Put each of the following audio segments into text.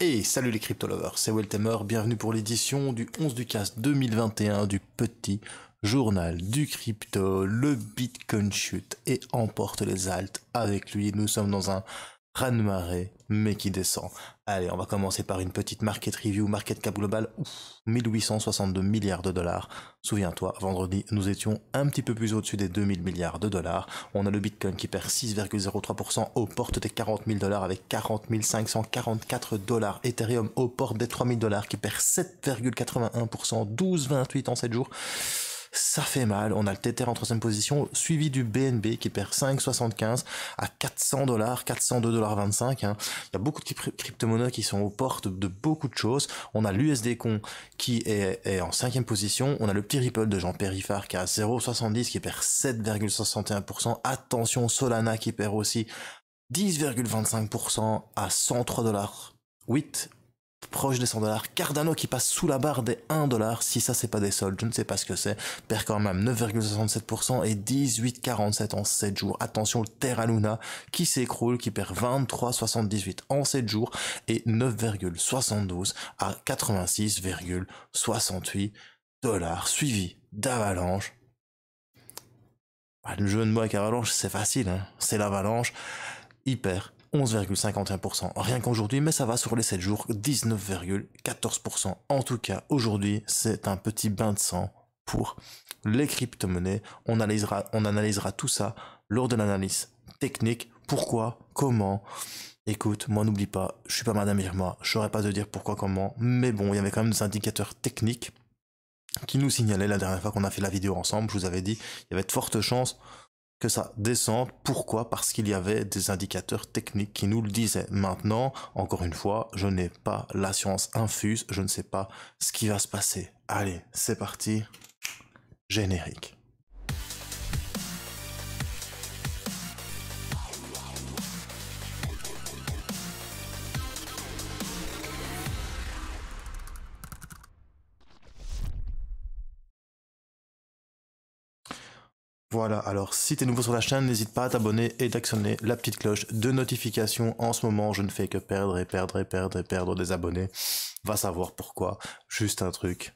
Et salut les crypto lovers, c'est Weltemer, bienvenue pour l'édition du 11 du cast 2021 du petit journal du crypto, le Bitcoin chute et emporte les altes avec lui. Nous sommes dans un de marée mais qui descend. Allez, on va commencer par une petite market review, market cap global, 1862 milliards de dollars. Souviens-toi, vendredi, nous étions un petit peu plus au-dessus des 2000 milliards de dollars. On a le Bitcoin qui perd 6,03% aux portes des 40 000 dollars avec 40 544 dollars. Ethereum aux portes des 3000 dollars qui perd 7,81%, 12,28 en 7 jours ça fait mal. On a le Tether en troisième position, suivi du BNB qui perd 5,75 à 400 dollars, 402 dollars 25. Hein. Il y a beaucoup de crypto-monnaies qui sont aux portes de beaucoup de choses. On a l'USD l'USDCon qui est, en cinquième position. On a le petit Ripple de Jean Périfard qui a 0,70 qui perd 7,61%. Attention, Solana qui perd aussi 10,25% à 103 dollars 8 proche des 100 dollars. Cardano qui passe sous la barre des 1 Si ça, c'est pas des soldes, je ne sais pas ce que c'est. Perd quand même 9,67% et 18,47 en 7 jours. Attention, le Terra Luna qui s'écroule, qui perd 23,78 en 7 jours et 9,72 à 86,68 dollars. Suivi d'Avalanche. Ah, le jeu de mots avec Avalanche, c'est facile, hein. c'est l'Avalanche. Hyper 11,51%. Rien qu'aujourd'hui, mais ça va sur les 7 jours, 19,14%. En tout cas, aujourd'hui, c'est un petit bain de sang pour les crypto-monnaies. On analysera, on analysera tout ça lors de l'analyse technique. Pourquoi Comment Écoute, moi n'oublie pas, je suis pas Madame Irma, je saurais pas te dire pourquoi, comment, mais bon, il y avait quand même des indicateurs techniques qui nous signalaient la dernière fois qu'on a fait la vidéo ensemble, je vous avais dit, il y avait de fortes chances que ça descende. Pourquoi Parce qu'il y avait des indicateurs techniques qui nous le disaient. Maintenant, encore une fois, je n'ai pas la science infuse, je ne sais pas ce qui va se passer. Allez, c'est parti. Générique. Voilà, alors si t'es nouveau sur la chaîne, n'hésite pas à t'abonner et d'actionner la petite cloche de notification. En ce moment, je ne fais que perdre et perdre et perdre et perdre des abonnés. Va savoir pourquoi. Juste un truc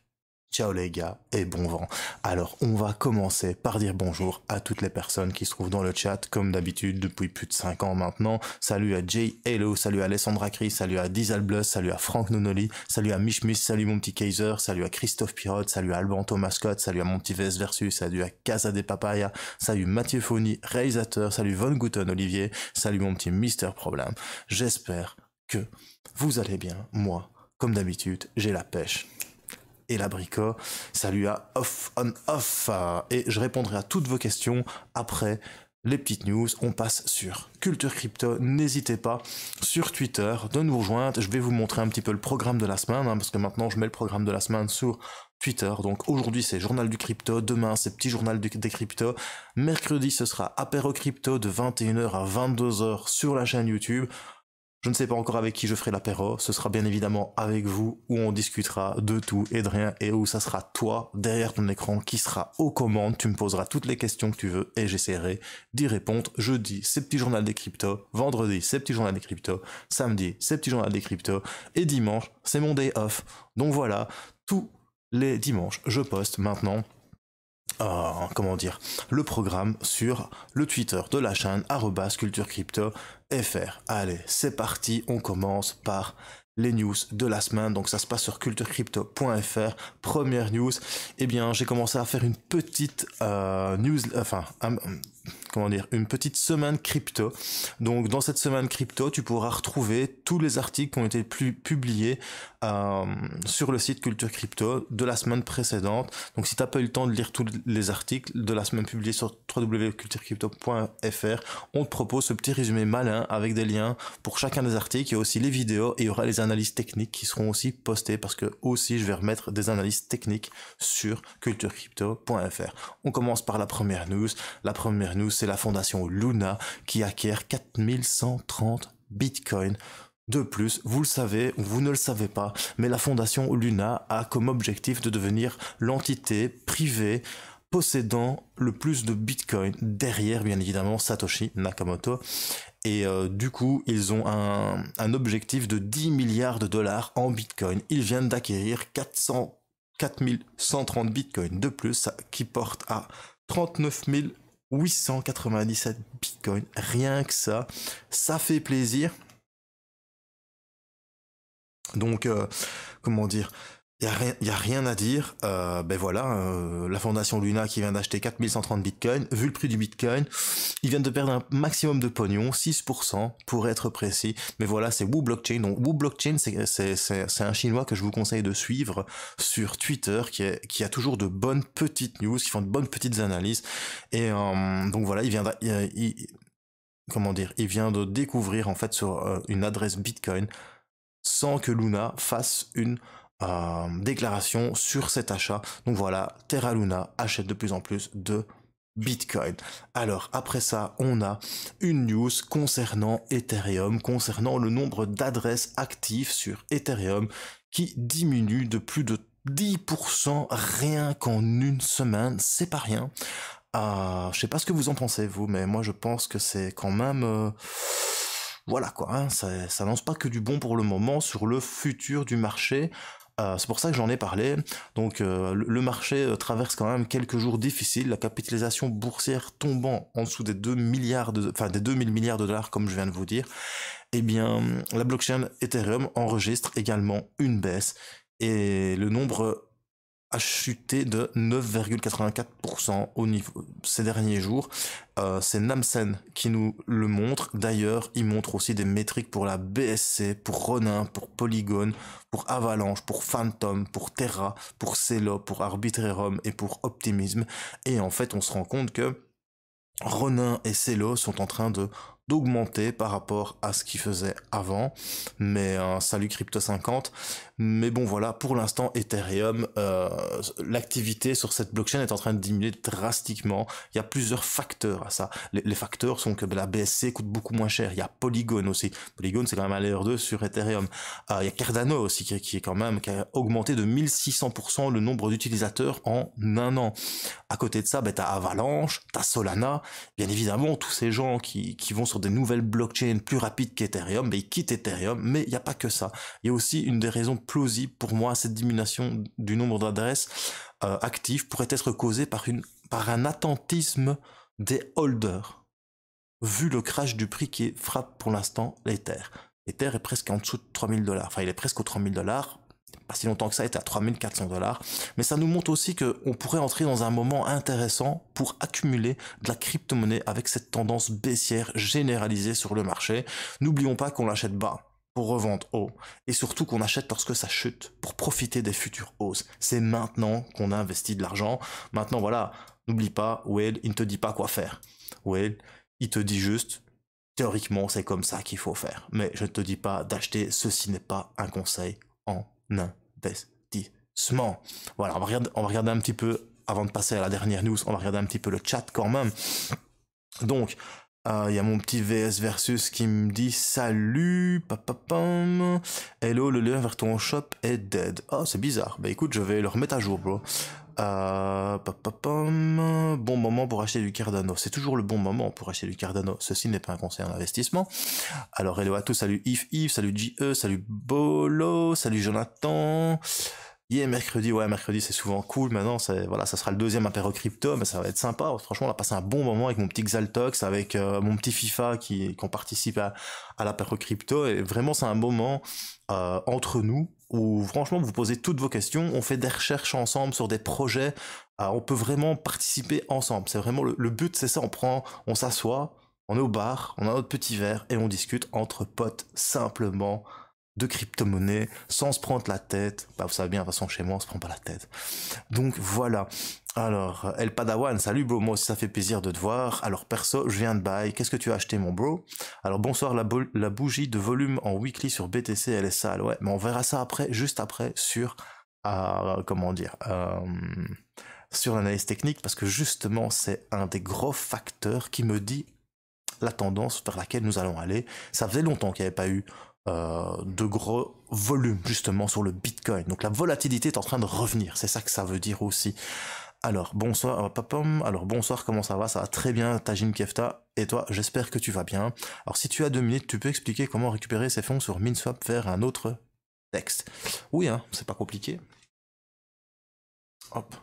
Ciao les gars et bon vent. Alors on va commencer par dire bonjour à toutes les personnes qui se trouvent dans le chat comme d'habitude depuis plus de 5 ans maintenant. Salut à Jay Hello, salut à Alessandra Cris, salut à Dieselblus, salut à Frank Nonoli, salut à Mishmis, salut mon petit Kaiser, salut à Christophe Pirotte, salut à Thomas Scott, salut à mon petit Ves Versus, salut à Casa des Papaya, salut Mathieu Fauni, réalisateur, salut Von Guten Olivier, salut mon petit Mister Problème. J'espère que vous allez bien, moi comme d'habitude, j'ai la pêche et l'abricot. Salut à Off on Off. Et je répondrai à toutes vos questions après les petites news. On passe sur Culture Crypto. N'hésitez pas sur Twitter de nous rejoindre. Je vais vous montrer un petit peu le programme de la semaine, hein, parce que maintenant je mets le programme de la semaine sur Twitter. Donc aujourd'hui c'est Journal du Crypto, demain c'est Petit Journal des crypto mercredi ce sera Apéro Crypto de 21h à 22h sur la chaîne YouTube. Je ne sais pas encore avec qui je ferai l'apéro, ce sera bien évidemment avec vous où on discutera de tout et de rien et où ça sera toi derrière ton écran qui sera aux commandes, tu me poseras toutes les questions que tu veux et j'essaierai d'y répondre. Jeudi, c'est petit journal des cryptos, vendredi, c'est petit journal des cryptos, samedi, c'est petit journal des cryptos et dimanche, c'est mon day off. Donc voilà, tous les dimanches, je poste maintenant ah, comment dire, le programme sur le Twitter de la chaîne @culturecrypto.fr. Allez, c'est parti, on commence par les news de la semaine. Donc ça se passe sur culturecrypto.fr. Première news, eh bien j'ai commencé à faire une petite euh, news, enfin comment dire, une petite semaine crypto. Donc dans cette semaine crypto, tu pourras retrouver tous les articles qui ont été publiés euh, sur le site Culture Crypto de la semaine précédente. Donc si tu n'as pas eu le temps de lire tous les articles de la semaine publiée sur www.culturecrypto.fr, on te propose ce petit résumé malin avec des liens pour chacun des articles et aussi les vidéos et il y aura les analyses techniques qui seront aussi postées parce que aussi je vais remettre des analyses techniques sur culturecrypto.fr. On commence par la première news. La première nous, c'est la fondation Luna qui acquiert 4130 bitcoins de plus, vous le savez ou vous ne le savez pas, mais la fondation Luna a comme objectif de devenir l'entité privée possédant le plus de Bitcoin derrière bien évidemment Satoshi Nakamoto. Et euh, du coup, ils ont un, objectif de 10 milliards de dollars en Bitcoin. Ils viennent d'acquérir 4130 Bitcoin de plus, qui porte à 39 897 Bitcoin, rien que ça, ça fait plaisir. Donc, euh, comment dire, il n'y a, rien à dire. Euh, ben voilà, euh, la fondation Luna qui vient d'acheter 4130 bitcoins, vu le prix du bitcoin, ils viennent de perdre un maximum de pognon, 6% pour être précis. Mais voilà, c'est Wu Blockchain. Donc Wu Blockchain, c'est un chinois que je vous conseille de suivre sur Twitter, qui, qui a toujours de bonnes petites news, qui font de bonnes petites analyses. Et euh, donc voilà, il vient de, comment dire, il vient de découvrir en fait sur une adresse bitcoin sans que Luna fasse une euh, déclaration sur cet achat. Donc voilà, Terra Luna achète de plus en plus de Bitcoin. Alors après ça, on a une news concernant Ethereum, concernant le nombre d'adresses actives sur Ethereum qui diminue de plus de 10% rien qu'en une semaine, c'est pas rien. Euh, je sais pas ce que vous en pensez vous, mais moi je pense que c'est quand même... Euh, voilà quoi, hein. ça, ça lance pas que du bon pour le moment sur le futur du marché. Euh, c'est pour ça que j'en ai parlé. Donc euh, le marché euh, traverse quand même quelques jours difficiles, la capitalisation boursière tombant en dessous des 2 milliards de enfin des 2000 milliards de dollars comme je viens de vous dire. Eh bien, la blockchain Ethereum enregistre également une baisse et le nombre a chuté de 9,84% au niveau ces derniers jours. Euh, c'est Namsen qui nous le montre. D'ailleurs, il montre aussi des métriques pour la BSC, pour Ronin, pour Polygon, pour Avalanche, pour Phantom, pour Terra, pour Celo, pour Arbitrum et pour Optimism. Et en fait, on se rend compte que Ronin et Celo sont en train de d'augmenter par rapport à ce qu'il faisait avant. Mais un euh, salut Crypto 50. Mais bon voilà, pour l'instant Ethereum, euh, l'activité sur cette blockchain est en train de diminuer drastiquement. Il y a plusieurs facteurs à ça. Les, facteurs sont que la BSC coûte beaucoup moins cher. Il y a Polygon aussi. Polygon c'est quand même un layer 2 sur Ethereum. Euh, il y a Cardano aussi qui, qui, est quand même qui a augmenté de 1600% le nombre d'utilisateurs en un an. À côté de ça, ben, as Avalanche, as Solana. Bien évidemment, tous ces gens qui, qui vont sur des nouvelles blockchains plus rapides qu'Ethereum, mais ils quittent Ethereum, mais il n'y a pas que ça. Il y a aussi une des raisons plausibles pour moi cette diminution du nombre d'adresses euh, actives pourrait être causée par, une, par un attentisme des holders, vu le crash du prix qui frappe pour l'instant l'Ether. Ether est presque en dessous de 3000 dollars, enfin il est presque aux 3000 dollars, si longtemps que ça, était à 3400 dollars. Mais ça nous montre aussi qu'on pourrait entrer dans un moment intéressant pour accumuler de la crypto-monnaie avec cette tendance baissière généralisée sur le marché. N'oublions pas qu'on l'achète bas pour revendre haut et surtout qu'on achète lorsque ça chute pour profiter des futures hausses. C'est maintenant qu'on a investi de l'argent. Maintenant, voilà, n'oublie pas, Well, il ne te dit pas quoi faire. Well, il te dit juste, théoriquement, c'est comme ça qu'il faut faire. Mais je ne te dis pas d'acheter, ceci n'est pas un conseil en un investissement. Voilà, on va, regarder, on un petit peu, avant de passer à la dernière news, on va regarder un petit peu le chat quand même. Donc, euh, il y a mon petit VS Versus qui me dit Salut, papapam, hello, le lien vers ton shop est dead. Oh, c'est bizarre. Bah écoute, je vais le remettre à jour, bro. Euh, bon moment pour acheter du Cardano. C'est toujours le bon moment pour acheter du Cardano. Ceci n'est pas un conseil en investissement. Alors hello à tous, salut Yves, Yves, salut JE, salut Bolo, salut Jonathan. Yeah, mercredi, ouais, mercredi c'est souvent cool. Maintenant, voilà, ça sera le deuxième apéro crypto, mais ça va être sympa. Franchement, on a passé un bon moment avec mon petit Xaltox, avec euh, mon petit FIFA qui, qui ont à, à l'apéro crypto. Et vraiment, c'est un moment euh, entre nous où franchement vous posez toutes vos questions, on fait des recherches ensemble sur des projets, euh, on peut vraiment participer ensemble. C'est vraiment le, but, c'est ça, on prend, on s'assoit, on est au bar, on a notre petit verre et on discute entre potes simplement de crypto-monnaie sans se prendre la tête. Bah, vous savez bien, de toute façon, chez moi, on se prend pas la tête. Donc voilà. Alors, El Padawan, salut bro, moi aussi ça fait plaisir de te voir. Alors perso, je viens de bail, qu'est-ce que tu as acheté mon bro Alors bonsoir, la, bougie de volume en weekly sur BTC, elle est sale, ouais, mais on verra ça après, juste après, sur, euh, comment dire, euh, sur l'analyse technique, parce que justement, c'est un des gros facteurs qui me dit la tendance vers laquelle nous allons aller. Ça faisait longtemps qu'il n'y avait pas eu euh, de gros volumes justement sur le Bitcoin. Donc la volatilité est en train de revenir, c'est ça que ça veut dire aussi. Alors bonsoir, euh, papam, alors bonsoir, comment ça va Ça va très bien, Tajim Kefta, et toi, j'espère que tu vas bien. Alors si tu as deux minutes, tu peux expliquer comment récupérer ces fonds sur MinSwap vers un autre texte. Oui, hein, c'est pas compliqué. Hop.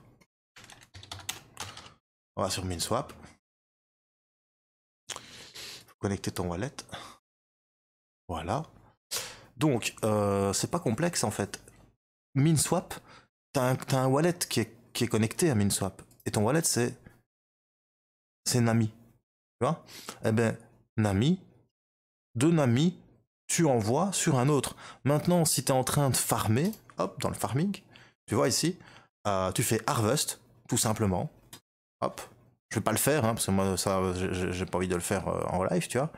On va sur MinSwap. Connecter ton wallet. Voilà. Donc, euh, c'est pas complexe en fait. MinSwap, t'as un, as un wallet qui est, connecté à MinSwap. Et ton wallet, c'est. C'est Nami. Tu vois Eh ben, Nami, de Nami, tu envoies sur un autre. Maintenant, si tu es en train de farmer, hop, dans le farming, tu vois ici, euh, tu fais harvest, tout simplement. Hop. Je vais pas le faire, hein, parce que moi, ça, j'ai pas envie de le faire euh, en live, tu vois.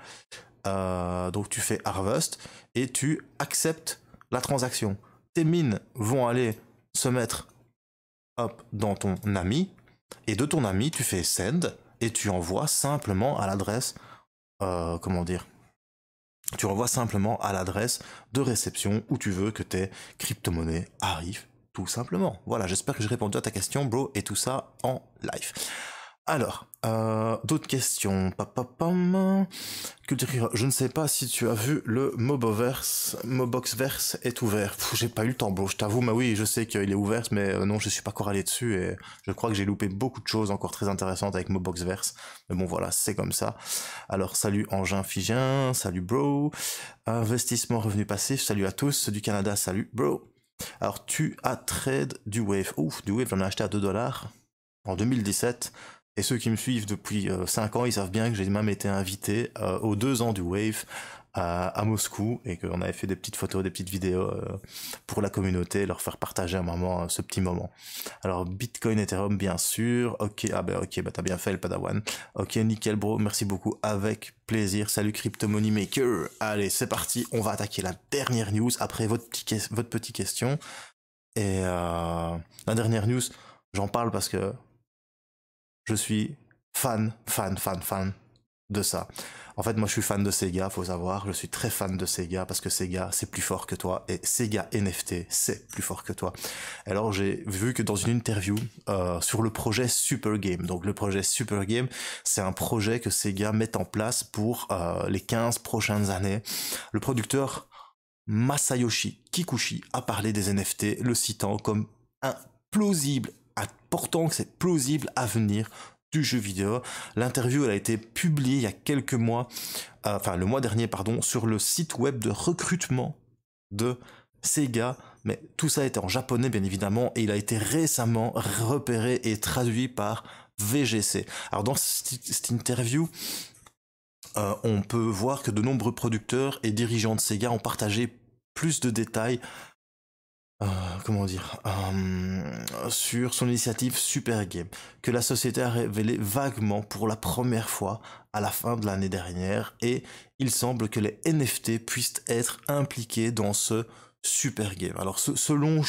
Euh, donc tu fais harvest et tu acceptes la transaction. Tes mines vont aller se mettre dans ton ami et de ton ami tu fais send et tu envoies simplement à l'adresse euh, comment dire tu envoies simplement à l'adresse de réception où tu veux que tes crypto-monnaies arrivent, tout simplement. Voilà, j'espère que j'ai répondu à ta question, bro, et tout ça en live. Alors, euh, d'autres questions. Papapam. je ne sais pas si tu as vu le Moboverse. Moboxverse est ouvert. J'ai pas eu le temps, bro. Je t'avoue, mais oui, je sais qu'il est ouvert, mais euh, non, je suis pas encore allé dessus et je crois que j'ai loupé beaucoup de choses encore très intéressantes avec Moboxverse. Mais bon, voilà, c'est comme ça. Alors, salut Engin Figien, salut bro. Investissement revenu passif, salut à tous. Du Canada, salut bro. Alors, tu as trade du Wave. Ouf, du Wave, j'en ai acheté à 2 dollars en 2017. Et ceux qui me suivent depuis 5 euh, ans, ils savent bien que j'ai même été invité euh, aux 2 ans du Wave à, Moscou et qu'on avait fait des petites photos, des petites vidéos euh, pour la communauté, leur faire partager un moment, ce petit moment. Alors Bitcoin, Ethereum, bien sûr. Ok, ah ben ok, bah t'as bien fait le Padawan. Ok, nickel bro, merci beaucoup, avec plaisir. Salut Crypto Money Maker. Allez, c'est parti, on va attaquer la dernière news après votre, votre petite question. Et la dernière news, j'en parle parce que je suis fan, fan, fan, fan de ça. En fait, moi, je suis fan de Sega, faut savoir. Je suis très fan de Sega parce que Sega, c'est plus fort que toi. Et Sega NFT, c'est plus fort que toi. Alors, j'ai vu que dans une interview euh, sur le projet Super Game. Donc, le projet Super Game, c'est un projet que Sega met en place pour euh, les 15 prochaines années. Le producteur Masayoshi Kikuchi a parlé des NFT, le citant comme un plausible portant, que c'est plausible à venir du jeu vidéo. L'interview a été publiée il y a quelques mois, euh, enfin le mois dernier pardon, sur le site web de recrutement de Sega. Mais tout ça était en japonais bien évidemment et il a été récemment repéré et traduit par VGC. Alors dans cette interview, euh, on peut voir que de nombreux producteurs et dirigeants de Sega ont partagé plus de détails euh, comment dire, euh, sur son initiative Super Game, que la société a révélé vaguement pour la première fois à la fin de l'année dernière, et il semble que les NFT puissent être impliqués dans ce Super Game. Alors selon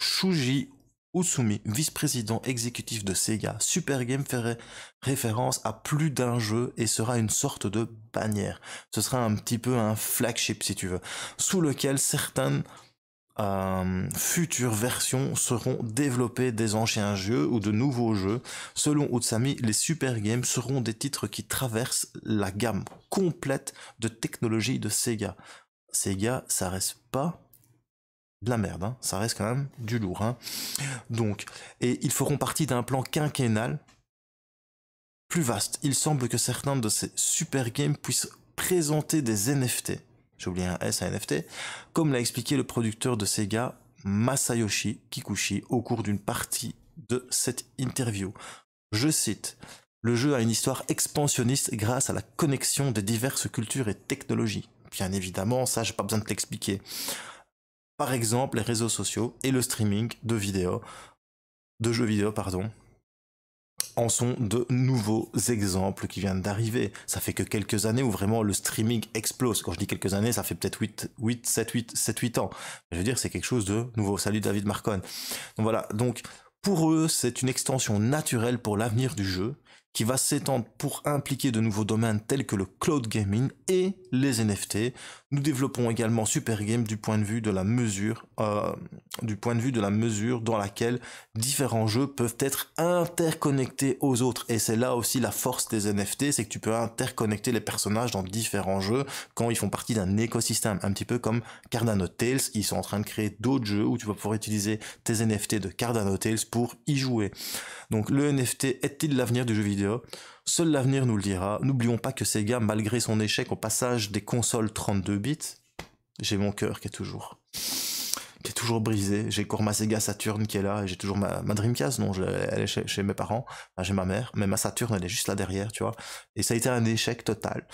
Shuji Utsumi, vice-président exécutif de Sega, Super Game ferait référence à plus d'un jeu et sera une sorte de bannière. Ce sera un petit peu un flagship si tu veux, sous lequel certaines euh, futures versions seront développées des anciens jeux ou de nouveaux jeux. Selon Utsami, les Super Games seront des titres qui traversent la gamme complète de technologies de Sega. Sega, ça reste pas de la merde, hein. ça reste quand même du lourd. Hein. Donc, et ils feront partie d'un plan quinquennal plus vaste. Il semble que certains de ces super games puissent présenter des NFT j'ai oublié un S, un NFT, comme l'a expliqué le producteur de Sega, Masayoshi Kikuchi, au cours d'une partie de cette interview. Je cite, Le jeu a une histoire expansionniste grâce à la connexion des diverses cultures et technologies. Bien évidemment, ça, j'ai pas besoin de l'expliquer. Par exemple, les réseaux sociaux et le streaming de vidéos, de jeux vidéo, pardon, en sont de nouveaux exemples qui viennent d'arriver. Ça fait que quelques années où vraiment le streaming explose. Quand je dis quelques années, ça fait peut-être 8, 8, 7, 8, 7, 8 ans. je veux dire, c'est quelque chose de nouveau. Salut David Marcon. Donc voilà. Donc, pour eux, c'est une extension naturelle pour l'avenir du jeu va s'étendre pour impliquer de nouveaux domaines tels que le cloud gaming et les NFT. Nous développons également Super Game du point de vue de la mesure, euh, du point de vue de la mesure dans laquelle différents jeux peuvent être interconnectés aux autres. Et c'est là aussi la force des NFT, c'est que tu peux interconnecter les personnages dans différents jeux quand ils font partie d'un écosystème, un petit peu comme Cardano Tales. Ils sont en train de créer d'autres jeux où tu vas pouvoir utiliser tes NFT de Cardano Tales pour y jouer. Donc le NFT est-il l'avenir du jeu vidéo Seul l'avenir nous le dira. N'oublions pas que Sega, malgré son échec au passage des consoles 32 bits, j'ai mon cœur qui est toujours qui est toujours brisé. J'ai encore ma Sega Saturn qui est là, et j'ai toujours ma, Dreamcast, non, elle est chez, mes parents, j'ai ma mère, mais ma Saturn, elle est juste là derrière, tu vois. Et ça a été un échec total.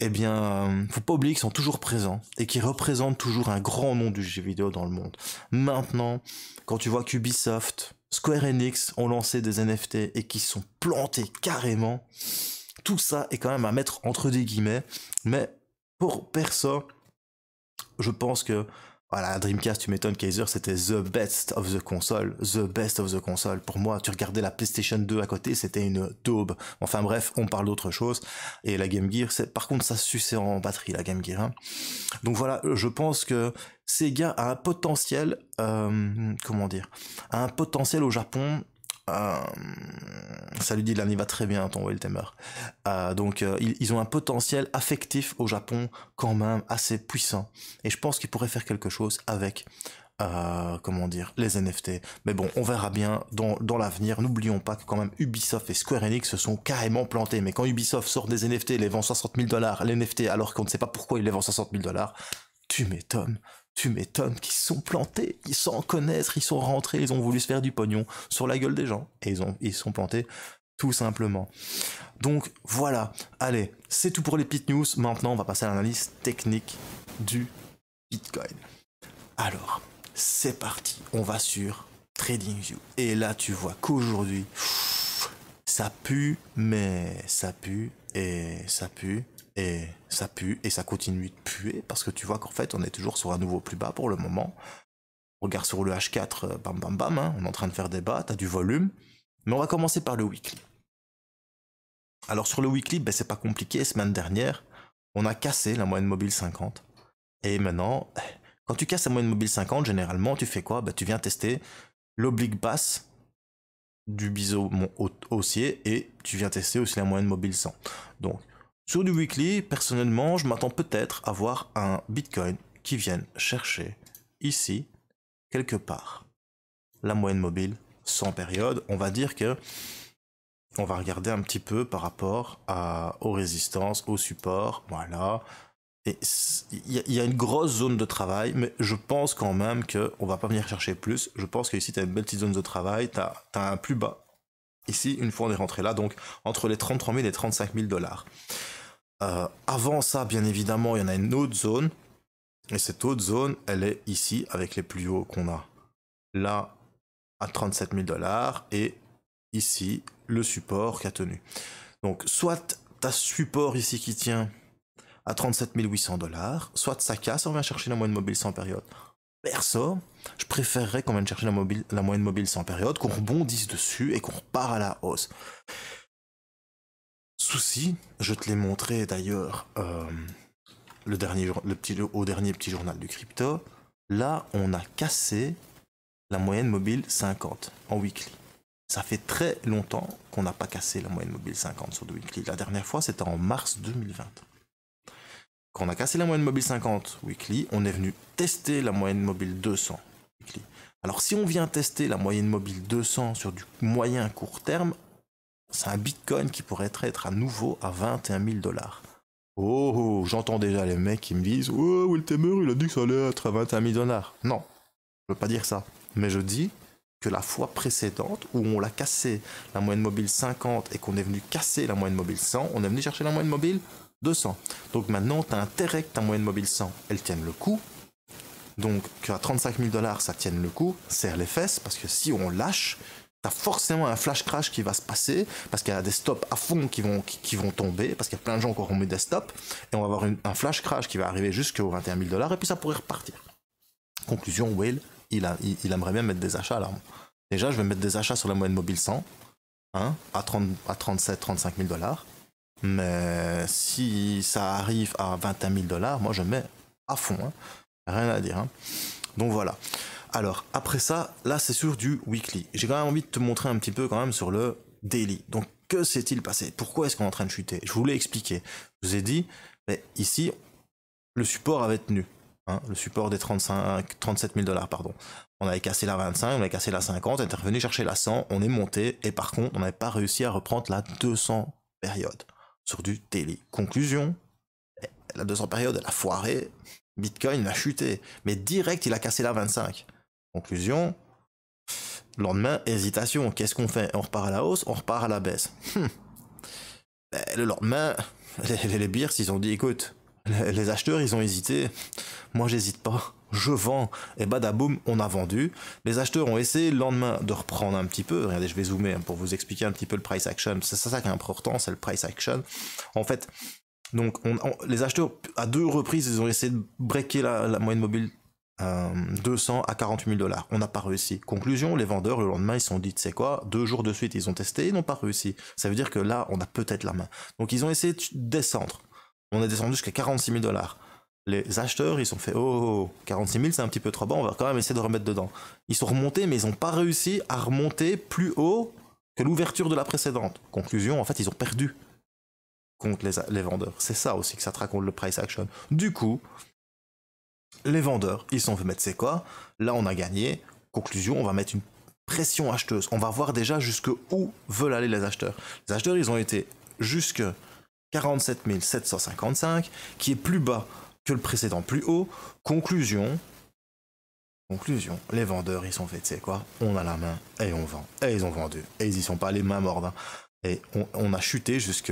Eh bien, faut pas oublier qu'ils sont toujours présents, et qu'ils représentent toujours un grand nom du jeu vidéo dans le monde. Maintenant, quand tu vois Ubisoft. Square Enix ont lancé des NFT et qui sont plantés carrément, tout ça est quand même à mettre entre des guillemets. Mais pour perso, je pense que voilà, Dreamcast, tu m'étonnes, Kaiser, c'était the best of the console, the best of the console. Pour moi, tu regardais la PlayStation 2 à côté, c'était une daube. Enfin bref, on parle d'autre chose. Et la Game Gear, par contre, ça suçait en batterie, la Game Gear. Hein. Donc voilà, je pense que Sega a un potentiel, euh, comment dire, a un potentiel au Japon. Euh, ça lui dit de l'année va très bien ton il Euh, donc euh, ils, ont un potentiel affectif au Japon quand même assez puissant. Et je pense qu'ils pourraient faire quelque chose avec comment dire, les NFT. Mais bon, on verra bien dans, dans l'avenir. N'oublions pas que quand même Ubisoft et Square Enix se sont carrément plantés. Mais quand Ubisoft sort des NFT, les vend 60 000 dollars, les NFT, alors qu'on ne sait pas pourquoi ils les vendent 60 000 dollars, tu m'étonnes. Tu m'étonnes qu'ils sont plantés, ils s'en connaissent, ils sont rentrés, ils ont voulu se faire du pognon sur la gueule des gens. Et ils, ont, ils sont plantés, tout simplement. Donc voilà, allez, c'est tout pour les pit news. Maintenant, on va passer à l'analyse technique du Bitcoin. Alors, c'est parti, on va sur TradingView. Et là, tu vois qu'aujourd'hui, ça pue, mais ça pue, et ça pue, et ça pue et ça continue de puer parce que tu vois qu'en fait on est toujours sur un nouveau plus bas pour le moment. regarde sur le H4, euh, bam bam bam, hein, on est en train de faire des bas, as du volume. Mais on va commencer par le weekly. Alors sur le weekly, ben, c'est pas compliqué, semaine dernière, on a cassé la moyenne mobile 50. Et maintenant, eh, quand tu casses la moyenne mobile 50, généralement tu fais quoi ben, Tu viens tester l'oblique basse du biseau haussier et tu viens tester aussi la moyenne mobile 100. Donc sur du weekly, personnellement, je m'attends peut-être à voir un Bitcoin qui vienne chercher ici, quelque part, la moyenne mobile sans période. On va dire que on va regarder un petit peu par rapport à, aux résistances, aux supports, voilà. il y, a une grosse zone de travail, mais je pense quand même qu'on va pas venir chercher plus. Je pense qu'ici, tu as une belle petite zone de travail, tu as, un plus bas ici, une fois on est rentré là, donc entre les 33 000 et 35 000 dollars. Euh, avant ça, bien évidemment, il y en a une autre zone. Et cette autre zone, elle est ici avec les plus hauts qu'on a. Là, à 37 000 dollars. Et ici, le support qui a tenu. Donc, soit tu as support ici qui tient à 37 800 dollars. Soit ça casse, on vient chercher la moyenne mobile sans période. Perso, je préférerais qu'on vienne chercher la, la moyenne mobile sans période, qu'on rebondisse dessus et qu'on repart à la hausse. Souci, Je te l'ai montré d'ailleurs euh, le au dernier petit journal du crypto. Là, on a cassé la moyenne mobile 50 en weekly. Ça fait très longtemps qu'on n'a pas cassé la moyenne mobile 50 sur le weekly. La dernière fois, c'était en mars 2020. Quand on a cassé la moyenne mobile 50 weekly, on est venu tester la moyenne mobile 200 weekly. Alors si on vient tester la moyenne mobile 200 sur du moyen court terme, c'est un bitcoin qui pourrait être à nouveau à 21 000 dollars. Oh, oh, j'entends déjà les mecs qui me disent Oh, temer, il a dit que ça allait être à 21 000 dollars. Non, je veux pas dire ça. Mais je dis que la fois précédente où on l'a cassé la moyenne mobile 50 et qu'on est venu casser la moyenne mobile 100, on est venu chercher la moyenne mobile 200. Donc maintenant, tu as intérêt que ta moyenne mobile 100, elle tienne le coup. Donc qu'à 35 000 dollars, ça tienne le coup, serre les fesses, parce que si on lâche, T'as forcément un flash crash qui va se passer parce qu'il y a des stops à fond qui vont, qui, vont tomber, parce qu'il y a plein de gens qui auront mis des stops, et on va avoir une, un flash crash qui va arriver jusqu'au 21 000 dollars, et puis ça pourrait repartir. Conclusion, will il, a, il, aimerait bien mettre des achats là Déjà, je vais mettre des achats sur la moyenne mobile 100, hein, à, 30, à 37, 35 000 dollars. Mais si ça arrive à 21 000 dollars, moi je mets à fond. Hein. Rien à dire. Hein. Donc voilà. Alors, après ça, là, c'est sur du weekly. J'ai quand même envie de te montrer un petit peu quand même sur le daily. Donc, que s'est-il passé Pourquoi est-ce qu'on est en train de chuter Je vous l'ai Je vous ai dit, mais ici, le support avait tenu. Hein. le support des 37 000 dollars, pardon. On avait cassé la 25, on avait cassé la 50, on était revenu chercher la 100, on est monté, et par contre, on n'avait pas réussi à reprendre la 200 période sur du daily. Conclusion, eh, la 200 période, elle a foiré, Bitcoin a chuté, mais direct, il a cassé la 25. Conclusion, le lendemain, hésitation. Qu'est-ce qu'on fait On repart à la hausse, on repart à la baisse. Hmm. Ben, le lendemain, les, les ils ont dit écoute, les acheteurs, ils ont hésité. Moi, j'hésite pas. Je vends. Et badaboum, on a vendu. Les acheteurs ont essayé le lendemain de reprendre un petit peu. Regardez, je vais zoomer hein, pour vous expliquer un petit peu le price action. C'est ça qui est important, c'est le price action. En fait, donc, les acheteurs, à deux reprises, ils ont essayé de breaker la moyenne mobile 200 euh, à 48 000 dollars. On n'a pas réussi. Conclusion, les vendeurs le lendemain ils se sont dit, c'est quoi, deux jours de suite ils ont testé, ils n'ont pas réussi. Ça veut dire que là on a peut-être la main. Donc ils ont essayé de descendre. On est descendu jusqu'à 46 000 dollars. Les acheteurs ils sont fait, oh, 46 000 c'est un petit peu trop bas, on va quand même essayer de remettre dedans. Ils sont remontés mais ils n'ont pas réussi à remonter plus haut que l'ouverture de la précédente. Conclusion, en fait ils ont perdu contre les, vendeurs. C'est ça aussi que ça te raconte le price action. Du coup, les vendeurs, ils sont fait mettre c'est quoi Là, on a gagné. Conclusion, on va mettre une pression acheteuse. On va voir déjà jusque où veulent aller les acheteurs. Les acheteurs, ils ont été jusque 47 755, qui est plus bas que le précédent plus haut. Conclusion, Conclusion, les vendeurs, ils sont faits, c'est quoi On a la main et on vend. Et ils ont vendu. Et ils y sont pas les mains mordes, hein. Et on, on, a chuté jusque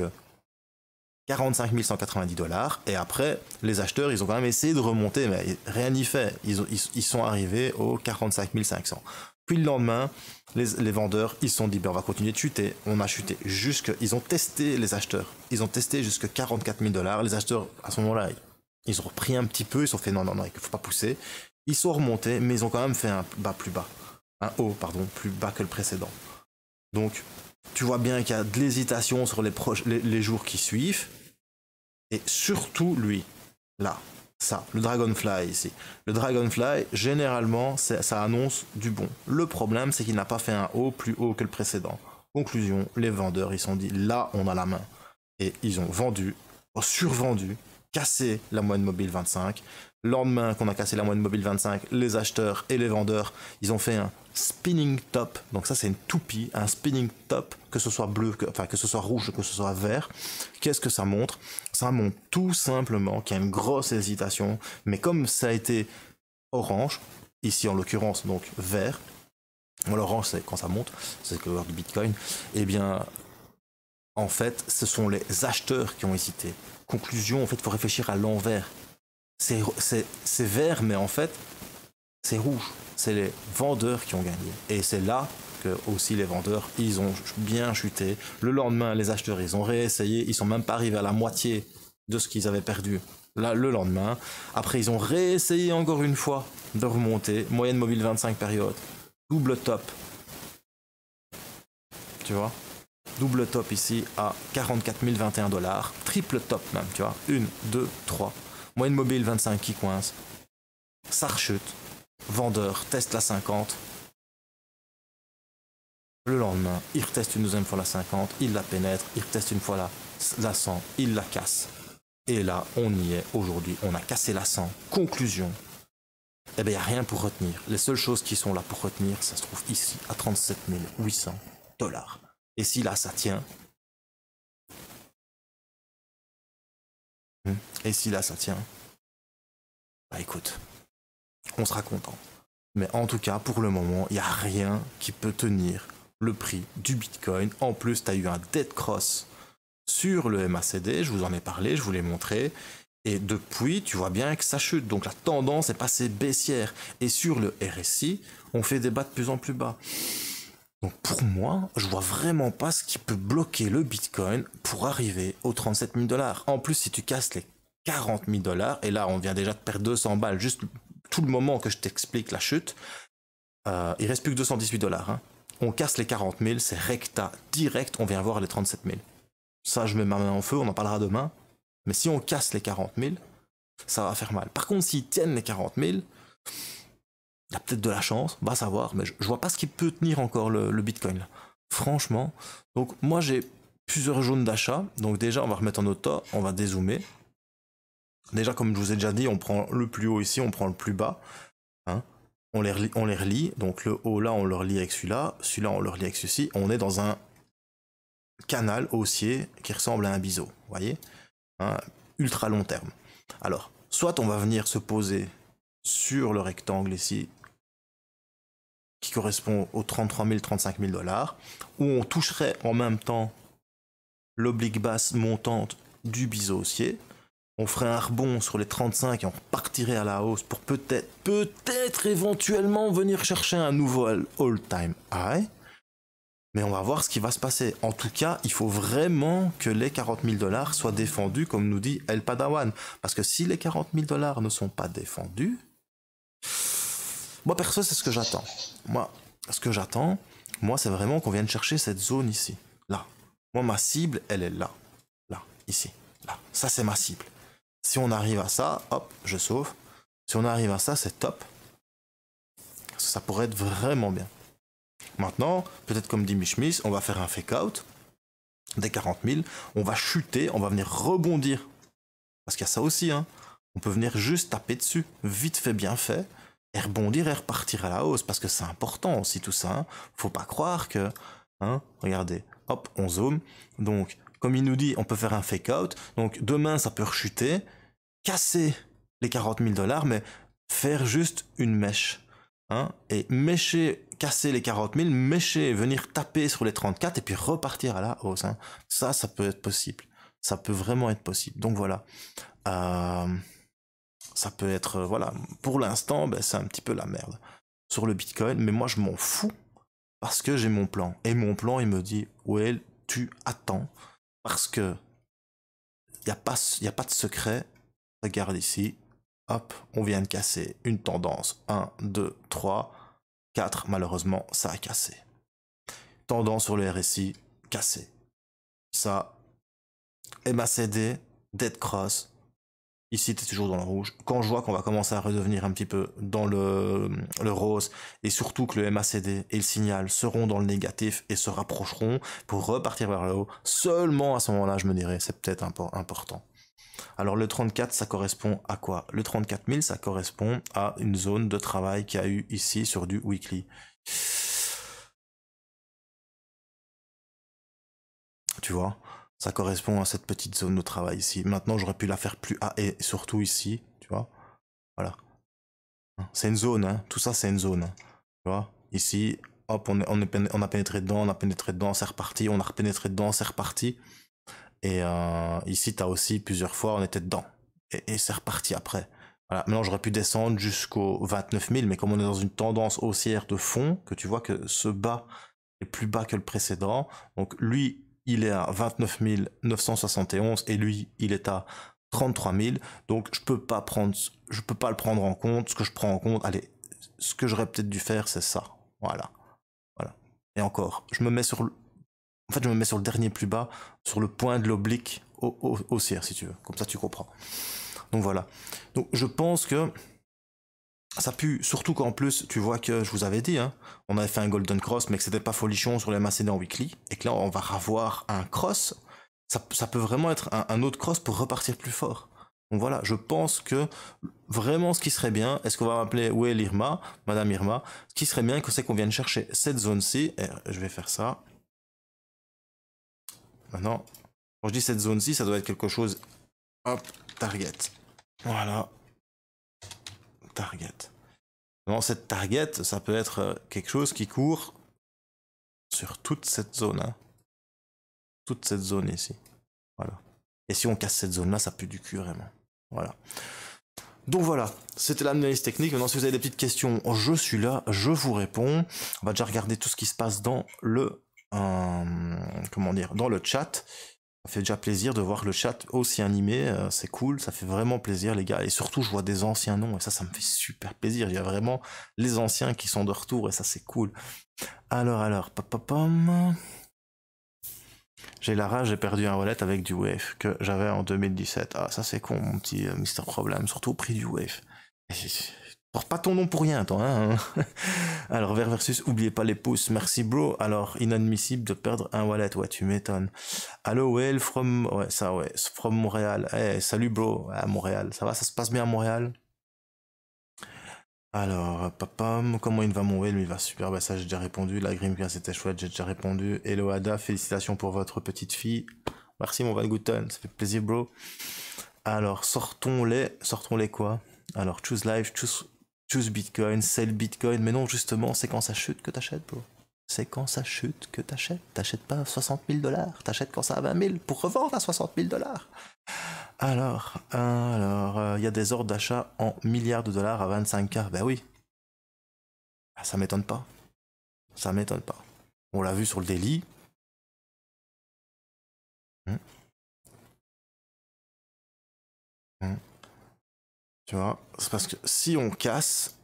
45 190 dollars. Et après, les acheteurs, ils ont quand même essayé de remonter, mais rien n'y fait. Ils, sont arrivés aux 45 500. Puis le lendemain, les, vendeurs, ils sont dit, ben, on va continuer de chuter. On a chuté jusque, ils ont testé les acheteurs. Ils ont testé jusque 44 000 dollars. Les acheteurs, à ce moment-là, ils ont repris un petit peu. Ils ont fait, non, non, non, il faut pas pousser. Ils sont remontés, mais ils ont quand même fait un bas plus bas. Un haut, pardon, plus bas que le précédent. Donc, tu vois bien qu'il y a de l'hésitation sur les, proches, les, les, jours qui suivent. Et surtout lui, là, ça, le Dragonfly ici. Le Dragonfly, généralement, ça annonce du bon. Le problème, c'est qu'il n'a pas fait un haut plus haut que le précédent. Conclusion, les vendeurs, ils sont dit, là, on a la main. Et ils ont vendu, survendu, cassé la moyenne mobile 25, lendemain qu'on a cassé la moyenne mobile 25, les acheteurs et les vendeurs, ils ont fait un spinning top. Donc ça, c'est une toupie, un spinning top, que ce soit bleu, que, enfin que ce soit rouge, que ce soit vert. Qu'est-ce que ça montre Ça montre tout simplement qu'il y a une grosse hésitation. Mais comme ça a été orange, ici en l'occurrence donc vert, l'orange c'est quand ça monte, c'est le couleur du Bitcoin, et eh bien en fait, ce sont les acheteurs qui ont hésité. Conclusion, en fait, il faut réfléchir à l'envers c'est vert, mais en fait, c'est rouge. C'est les vendeurs qui ont gagné. Et c'est là que aussi les vendeurs, ils ont bien chuté. Le lendemain, les acheteurs, ils ont réessayé. Ils sont même pas arrivés à la moitié de ce qu'ils avaient perdu le lendemain. Après, ils ont réessayé encore une fois de remonter. Moyenne mobile 25 périodes. Double top. Tu vois Double top ici à 44 021 dollars. Triple top même, tu vois. 1, 2, 3, Moyenne mobile 25 qui coince. ça rechute, Vendeur teste la 50. Le lendemain, il reteste une deuxième fois la 50, il la pénètre, il reteste une fois la, 100, il la casse. Et là, on y est aujourd'hui, on a cassé la 100. Conclusion. Eh bien, il n'y a rien pour retenir. Les seules choses qui sont là pour retenir, ça se trouve ici, à 37 800 dollars. Et si là, ça tient, Et si là ça tient, bah écoute, on sera content. Mais en tout cas, pour le moment, il n'y a rien qui peut tenir le prix du Bitcoin. En plus, tu as eu un dead cross sur le MACD, je vous en ai parlé, je vous l'ai montré. Et depuis, tu vois bien que ça chute. Donc la tendance est passée baissière. Et sur le RSI, on fait des bas de plus en plus bas. Donc pour moi, je vois vraiment pas ce qui peut bloquer le Bitcoin pour arriver aux 37 000 dollars. En plus, si tu casses les 40 000 dollars, et là on vient déjà de perdre 200 balles, juste tout le moment que je t'explique la chute, euh, il reste plus que 218 dollars. Hein. On casse les 40 000, c'est recta, direct, on vient voir les 37 000. Ça, je mets ma main en feu, on en parlera demain. Mais si on casse les 40 000, ça va faire mal. Par contre, s'ils tiennent les 40 000, il a peut-être de la chance, va savoir, mais je, vois pas ce qui peut tenir encore le, Bitcoin. Franchement. Donc moi j'ai plusieurs jaunes d'achat. Donc déjà on va remettre en auto, on va dézoomer. Déjà comme je vous ai déjà dit, on prend le plus haut ici, on prend le plus bas. Hein. On, les relie, on les relie. Donc le haut là on le relie avec celui-là, celui-là on le relie avec celui-ci. On est dans un canal haussier qui ressemble à un biseau, vous voyez hein, Ultra long terme. Alors, soit on va venir se poser sur le rectangle ici qui correspond aux 33 000, 35 000 dollars, où on toucherait en même temps l'oblique basse montante du biseau haussier. On ferait un rebond sur les 35 et on partirait à la hausse pour peut-être, peut-être éventuellement venir chercher un nouveau all-time high. Mais on va voir ce qui va se passer. En tout cas, il faut vraiment que les 40 000 dollars soient défendus, comme nous dit El Padawan. Parce que si les 40 000 dollars ne sont pas défendus, moi, perso, c'est ce que j'attends. Moi, ce que j'attends, moi, c'est vraiment qu'on vienne chercher cette zone ici, là. Moi, ma cible, elle est là. Là, ici, là. Ça, c'est ma cible. Si on arrive à ça, hop, je sauve. Si on arrive à ça, c'est top. Parce que ça pourrait être vraiment bien. Maintenant, peut-être comme dit Mishmis, on va faire un fake out des 40 000. On va chuter, on va venir rebondir. Parce qu'il y a ça aussi. Hein. On peut venir juste taper dessus, vite fait, bien fait et rebondir et repartir à la hausse, parce que c'est important aussi tout ça. Hein. Faut pas croire que, hein, regardez, hop, on zoome. Donc, comme il nous dit, on peut faire un fake out. Donc, demain, ça peut rechuter, casser les 40 000 dollars, mais faire juste une mèche. Hein, et mécher, casser les 40 000, mêcher venir taper sur les 34 et puis repartir à la hausse. Hein. Ça, ça peut être possible. Ça peut vraiment être possible. Donc voilà. Euh ça peut être, euh, voilà, pour l'instant, ben, c'est un petit peu la merde sur le Bitcoin, mais moi je m'en fous parce que j'ai mon plan. Et mon plan, il me dit, well, tu attends, parce que il n'y a, pas, a pas de secret. Regarde ici, hop, on vient de casser une tendance. 1, 2, 3, 4, malheureusement, ça a cassé. Tendance sur le RSI, cassé. Ça, MACD, Dead Cross, Ici, tu es toujours dans le rouge. Quand je vois qu'on va commencer à redevenir un petit peu dans le, rose, et surtout que le MACD et le signal seront dans le négatif et se rapprocheront pour repartir vers le haut, seulement à ce moment-là, je me dirais, c'est peut-être important. Alors le 34, ça correspond à quoi Le 34000 ça correspond à une zone de travail qui a eu ici sur du weekly. Tu vois ça correspond à cette petite zone de travail ici. Maintenant, j'aurais pu la faire plus A et surtout ici, tu vois. Voilà. C'est une zone, hein. tout ça c'est une zone. Tu vois, ici, hop, on, on, a pénétré dedans, on a pénétré dedans, c'est reparti, on a repénétré dedans, c'est reparti. Et euh, ici, tu as aussi plusieurs fois, on était dedans. Et, et c'est reparti après. Voilà. Maintenant, j'aurais pu descendre jusqu'au 29 000, mais comme on est dans une tendance haussière de fond, que tu vois que ce bas est plus bas que le précédent, donc lui, il est à 29 971 et lui, il est à 33 000. Donc, je peux pas prendre, je peux pas le prendre en compte. Ce que je prends en compte, allez, ce que j'aurais peut-être dû faire, c'est ça. Voilà. Voilà. Et encore, je me mets sur le, en fait, je me mets sur le dernier plus bas, sur le point de l'oblique haussière, si tu veux. Comme ça, tu comprends. Donc voilà. Donc, je pense que ça pue, surtout qu'en plus, tu vois que je vous avais dit, hein, on avait fait un Golden Cross, mais que c'était pas folichon sur les en Weekly, et que là, on va avoir un cross, ça, peut vraiment être un, autre cross pour repartir plus fort. Donc voilà, je pense que vraiment ce qui serait bien, est-ce qu'on va appeler où est l'Irma, Madame Irma, ce qui serait bien, c'est qu'on vienne chercher cette zone-ci, je vais faire ça. Maintenant, quand je dis cette zone-ci, ça doit être quelque chose, hop, target. Voilà, target. Dans cette target, ça peut être euh, quelque chose qui court sur toute cette zone. Hein. Toute cette zone ici. Voilà. Et si on casse cette zone-là, ça pue du cul vraiment. Voilà. Donc voilà, c'était l'analyse technique. Maintenant, si vous avez des petites questions, je suis là, je vous réponds. On va déjà regarder tout ce qui se passe dans le, euh, comment dire, dans le chat. Ça fait déjà plaisir de voir le chat aussi animé, euh, c'est cool, ça fait vraiment plaisir les gars. Et surtout, je vois des anciens noms et ça, ça me fait super plaisir. Il y a vraiment les anciens qui sont de retour et ça, c'est cool. Alors, alors, pop J'ai la rage, j'ai perdu un wallet avec du Wave que j'avais en 2017. Ah, ça, c'est con, mon petit euh, Mr. Problem, Problème, surtout au prix du Wave. Porte pas ton nom pour rien, hein. attends. Alors, vers versus, oubliez pas les pouces. Merci, bro. Alors, inadmissible de perdre un wallet. Ouais, tu m'étonnes. Allo, Well, from... Ouais, ça, ouais. From Montréal. Hey, eh, salut, bro. À Montréal. Ça va, ça se passe bien à Montréal alors, papa comment il va mon Well Il va super, bah ça j'ai déjà répondu. La grimpe, c'était chouette, j'ai déjà répondu. Hello Ada, félicitations pour votre petite fille. Merci mon Van ça fait plaisir bro. Alors, sortons les, sortons les quoi Alors, choose live choose choose Bitcoin, sell Bitcoin. Mais non, justement, c'est quand ça chute que t'achètes, bro. C'est quand ça chute que t'achètes. T'achètes pas 60 000 dollars, t'achètes quand ça à 20 000 pour revendre à 60 000 dollars. Alors, alors, euh, il y a des ordres d'achat en milliards de dollars à 25K. Ben oui. Ah, ça m'étonne pas. Ça m'étonne pas. On l'a vu sur le délit. Tu vois C'est parce que si on casse,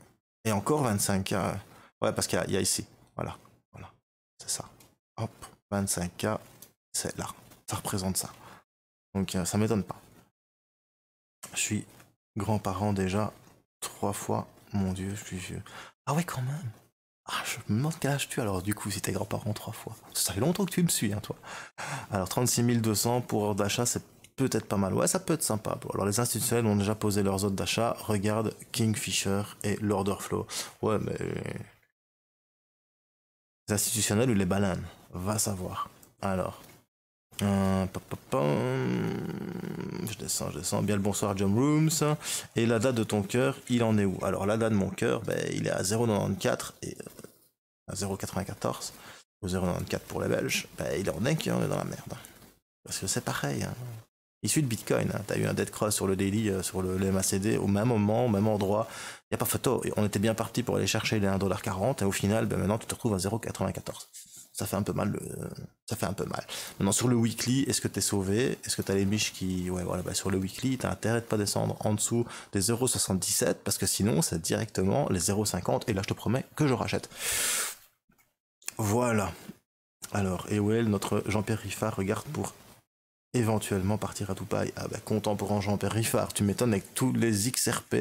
et encore 25K. ouais, parce qu'il y, a ici. Voilà. Voilà. C'est ça. Hop. 25K, c'est là. Ça représente ça. Donc euh, ça m'étonne pas. Je suis grand-parent déjà. Trois fois. Mon Dieu, je suis vieux. Ah ouais, quand même. Ah, je me demande quel âge tu alors du coup si t'es grand-parent trois fois. Ça fait longtemps que tu me suis, hein, toi. Alors 36 200 pour d'achat, c'est peut-être pas mal. Ouais, ça peut être sympa. alors les institutionnels ont déjà posé leurs ordres d'achat. Regarde Kingfisher et l'order flow. Ouais, mais les institutionnels ou les bananes, va savoir. Alors, euh, je descends, je descends. Bien le bonsoir, John Rooms. Et la date de ton cœur, il en est où Alors, la date de mon cœur, ben, il est à 0,94 et euh, à 0,94 0,94 pour les Belges. Ben, il en est en hein, est dans la merde. Parce que c'est pareil. Hein issu de Bitcoin. Tu as eu un dead cross sur le daily, euh, sur le, MACD, au même moment, au même endroit. Il n'y a pas photo. On était bien parti pour aller chercher les 1,40$ et au final, ben maintenant, tu te retrouves à 0,94$. Ça fait un peu mal. ça fait un peu mal. Maintenant, sur le weekly, est-ce que tu es sauvé Est-ce que tu as les miches qui. Ouais, voilà, ben, sur le weekly, tu as intérêt de pas descendre en dessous des 0,77$ parce que sinon, c'est directement les 0,50$ et là, je te promets que je rachète. Voilà. Alors, et ouais, notre Jean-Pierre Riffard regarde pour éventuellement partir à Dubaï. Ah bah contemporain Jean-Pierre Riffard, tu m'étonnes avec tous les XRP.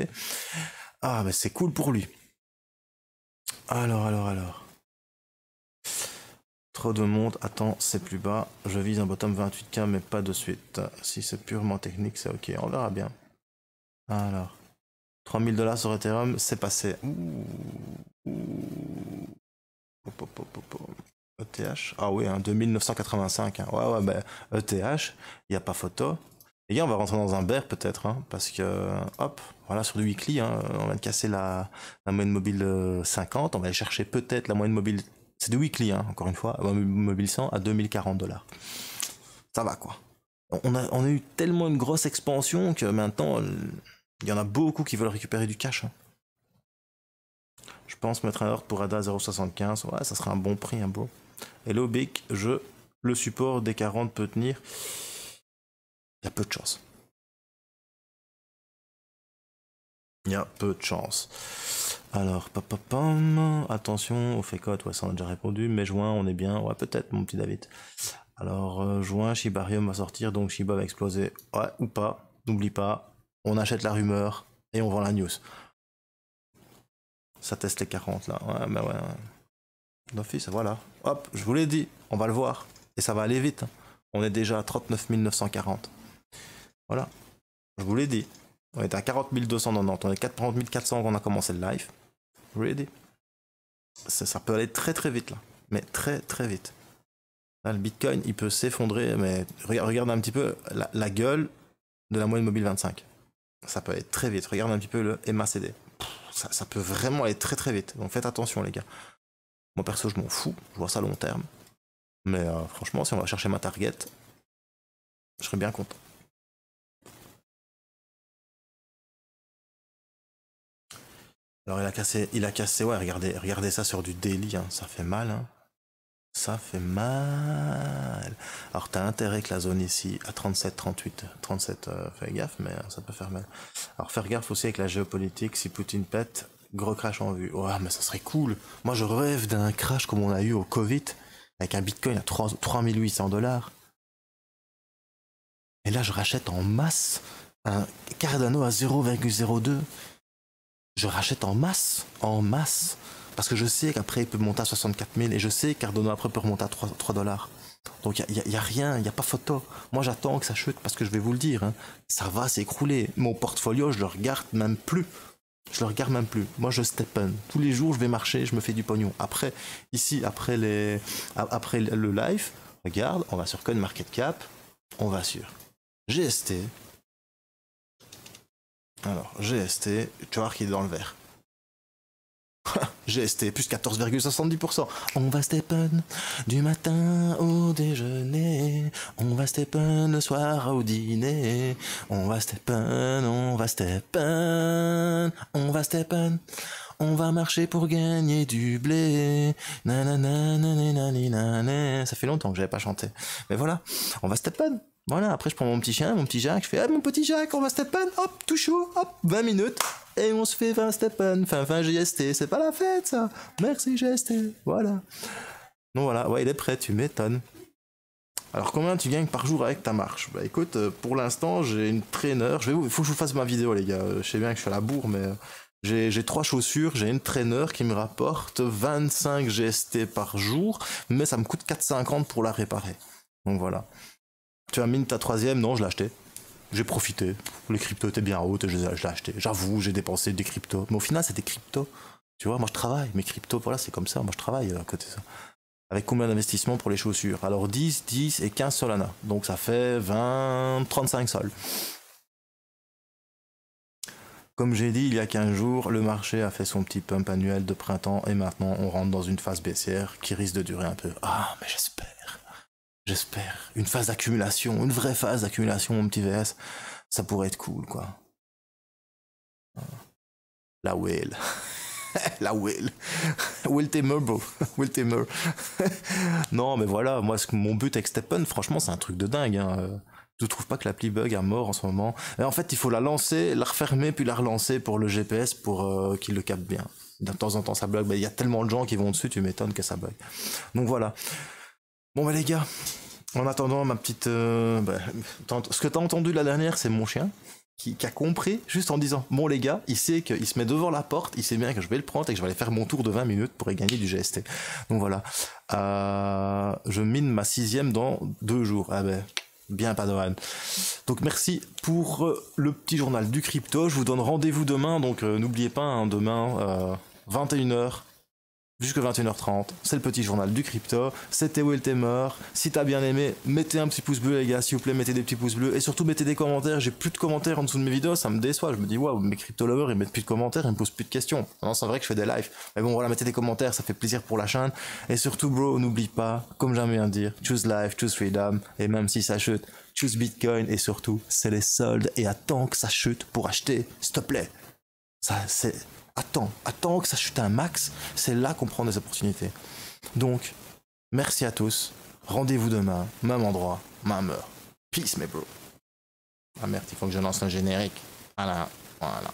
Ah mais c'est cool pour lui. Alors, alors, alors. Trop de monde, attends, c'est plus bas. Je vise un bottom 28k mais pas de suite. Si c'est purement technique, c'est ok, on verra bien. Alors. 3000 dollars sur Ethereum, c'est passé. Ouh. Ouh. hop hop ETH Ah oui, 2985. Hein, hein. Ouais, ouais, bah, ben, e ETH, il n'y a pas photo. et gars, on va rentrer dans un bear peut-être, hein, parce que, hop, voilà, sur du weekly, on va casser la, moyenne mobile 50, euh, on va aller chercher peut-être la moyenne mobile, c'est du weekly, encore une fois, moyenne mobile 100 à 2040 dollars. Ça va quoi. On a, eu tellement une grosse expansion que maintenant, euh, il y en a beaucoup qui veulent récupérer du cash. Je pense mettre un ordre pour ADA 0,75, ouais, ça sera un bon prix, un beau. Hello Big, je le support des 40 peut tenir. Il y a peu de chance. Il y a peu de chance. Alors, papapam, attention au fécote, ouais, ça on a déjà répondu. Mais juin, on est bien, ouais, peut-être, mon petit David. Alors, euh, juin, Shibarium va sortir, donc Shiba va exploser. Ouais, ou pas, n'oublie pas, on achète la rumeur et on vend la news. Ça teste les 40 là, ouais, bah ouais. D'office, voilà. Hop, je vous l'ai dit, on va le voir. Et ça va aller vite. Hein. On est déjà à 39 940. Voilà. Je vous l'ai dit. On est à 40 290. On est à 40 400 quand on a commencé le live. Je vous l'ai dit. Ça, peut aller très très vite là. Mais très très vite. Là, le Bitcoin, il peut s'effondrer. Mais regarde un petit peu la, gueule de la moyenne mobile 25. Ça peut aller très vite. Regarde un petit peu le MACD. ça, ça peut vraiment aller très très vite. Donc faites attention les gars. Moi perso, je m'en fous, je vois ça à long terme. Mais euh, franchement, si on va chercher ma target, je serais bien content. Alors il a cassé, il a cassé, ouais, regardez, regardez ça sur du délit hein. ça fait mal. Hein. Ça fait mal. Alors t'as intérêt que la zone ici à 37, 38, 37, fais gaffe, mais hein, ça peut faire mal. Alors faire gaffe aussi avec la géopolitique, si Poutine pète, Gros crash en vue. Ouais, mais ça serait cool. Moi, je rêve d'un crash comme on a eu au Covid, avec un bitcoin à 3, 3800 dollars. Et là, je rachète en masse un Cardano à 0,02. Je rachète en masse, en masse. Parce que je sais qu'après, il peut monter à 64 000. Et je sais que Cardano, après, peut remonter à 3 dollars. Donc il n'y a, a, rien, il n'y a pas photo. Moi j'attends que ça chute parce que je vais vous le dire, hein. ça va s'écrouler. Mon portfolio, je le regarde même plus. Je le regarde même plus. Moi, je step -in. Tous les jours, je vais marcher, je me fais du pognon. Après, ici, après, les, après le live, regarde, on va sur market cap on va sur GST. Alors, GST, tu vois qu'il est dans le vert. GST, plus 14,70%. On va step-un du matin au déjeuner. On va Stephen le soir au dîner. On va step on va step On va step On va marcher pour gagner du blé. Nanana, Ça fait longtemps que j'avais pas chanté. Mais voilà, on va step Voilà, après je prends mon petit chien, mon petit Jacques. Je fais, ah, mon petit Jacques, on va Stephen. Hop, tout chaud. Hop, 20 minutes et on se fait 20 Steppen, enfin 20 GST, c'est pas la fête ça Merci GST, voilà. Non voilà, ouais il est prêt, tu m'étonnes. Alors combien tu gagnes par jour avec ta marche Bah écoute, euh, pour l'instant j'ai une traîneur, il faut que je vous fasse ma vidéo les gars, euh, je sais bien que je suis à la bourre mais euh, j'ai trois chaussures, j'ai une traîneur qui me rapporte 25 GST par jour, mais ça me coûte 4,50 pour la réparer. Donc voilà. Tu as mine ta troisième, non je l'ai acheté j'ai profité. Les cryptos étaient bien hautes et je, l'ai acheté. J'avoue, j'ai dépensé des cryptos. Mais au final, c'était crypto. Tu vois, moi je travaille. Mes cryptos, voilà, c'est comme ça. Moi je travaille euh, à côté de ça. Avec combien d'investissements pour les chaussures Alors 10, 10 et 15 Solana. Donc ça fait 20, 35 sols. Comme j'ai dit il y a 15 jours, le marché a fait son petit pump annuel de printemps et maintenant on rentre dans une phase baissière qui risque de durer un peu. Ah, mais j'espère. J'espère. Une phase d'accumulation, une vraie phase d'accumulation, mon petit VS. Ça pourrait être cool, quoi. Ah. La whale. La whale. Will Timmer bro. Will non, mais voilà, moi, ce que mon but avec Steppen, franchement, c'est un truc de dingue. Hein. Je trouve pas que l'appli bug à mort en ce moment. mais en fait, il faut la lancer, la refermer, puis la relancer pour le GPS pour euh, qu'il le capte bien. De temps en temps, ça bug. Il y a tellement de gens qui vont dessus, tu m'étonnes que ça bug. Donc voilà. Bon bah les gars, en attendant ma petite... Euh, bah, ce que t'as entendu la dernière, c'est mon chien qui, a compris juste en disant, bon les gars, il sait qu'il se met devant la porte, il sait bien que je vais le prendre et que je vais aller faire mon tour de 20 minutes pour y gagner du GST. Donc voilà, euh, je mine ma sixième dans deux jours. Ah ben, bah, bien Donc merci pour euh, le petit journal du crypto. Je vous donne rendez-vous demain, donc n'oubliez pas, hein, demain, 21h jusqu'à 21h30. C'est le petit journal du crypto. C'était Will mort Si t'as bien aimé, mettez un petit pouce bleu, les gars. S'il vous plaît, mettez des petits pouces bleus. Et surtout, mettez des commentaires. J'ai plus de commentaires en dessous de mes vidéos. Ça me déçoit. Je me dis, waouh, mes crypto lovers, ils mettent plus de commentaires. Ils me posent plus de questions. Non, c'est vrai que je fais des lives. Mais bon, voilà, mettez des commentaires. Ça fait plaisir pour la chaîne. Et surtout, bro, n'oublie pas, comme j'aime bien dire, choose life, choose freedom. Et même si ça chute, choose Bitcoin. Et surtout, c'est les soldes. Et attends que ça chute pour acheter. S'il te plaît. Ça, c'est attends, attends que ça chute un max, c'est là qu'on prend des opportunités. Donc, merci à tous, rendez-vous demain, même endroit, même heure. Peace, mes bro. Ah merde, il faut que je lance un générique. Voilà, voilà.